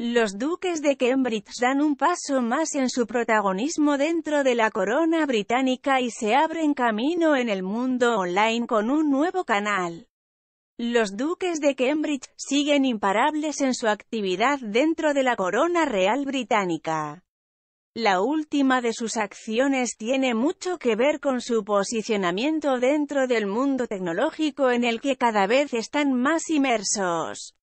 Los duques de Cambridge dan un paso más en su protagonismo dentro de la corona británica y se abren camino en el mundo online con un nuevo canal. Los duques de Cambridge siguen imparables en su actividad dentro de la corona real británica. La última de sus acciones tiene mucho que ver con su posicionamiento dentro del mundo tecnológico en el que cada vez están más inmersos.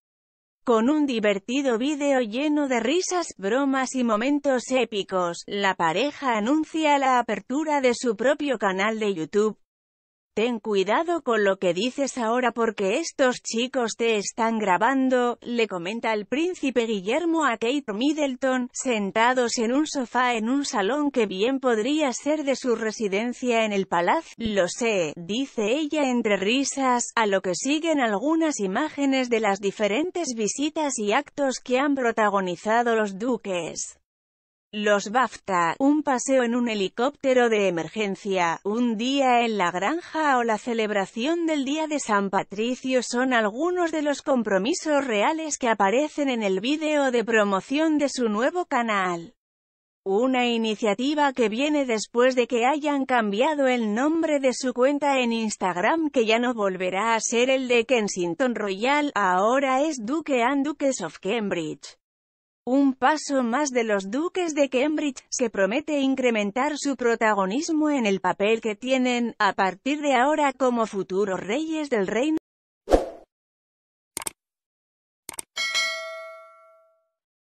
Con un divertido vídeo lleno de risas, bromas y momentos épicos, la pareja anuncia la apertura de su propio canal de YouTube, Ten cuidado con lo que dices ahora porque estos chicos te están grabando, le comenta el príncipe Guillermo a Kate Middleton, sentados en un sofá en un salón que bien podría ser de su residencia en el palacio. Lo sé, dice ella entre risas, a lo que siguen algunas imágenes de las diferentes visitas y actos que han protagonizado los duques. Los BAFTA, un paseo en un helicóptero de emergencia, un día en la granja o la celebración del Día de San Patricio son algunos de los compromisos reales que aparecen en el vídeo de promoción de su nuevo canal. Una iniciativa que viene después de que hayan cambiado el nombre de su cuenta en Instagram que ya no volverá a ser el de Kensington Royal, ahora es Duque and Duques of Cambridge. Un paso más de los duques de Cambridge, que promete incrementar su protagonismo en el papel que tienen, a partir de ahora como futuros reyes del reino.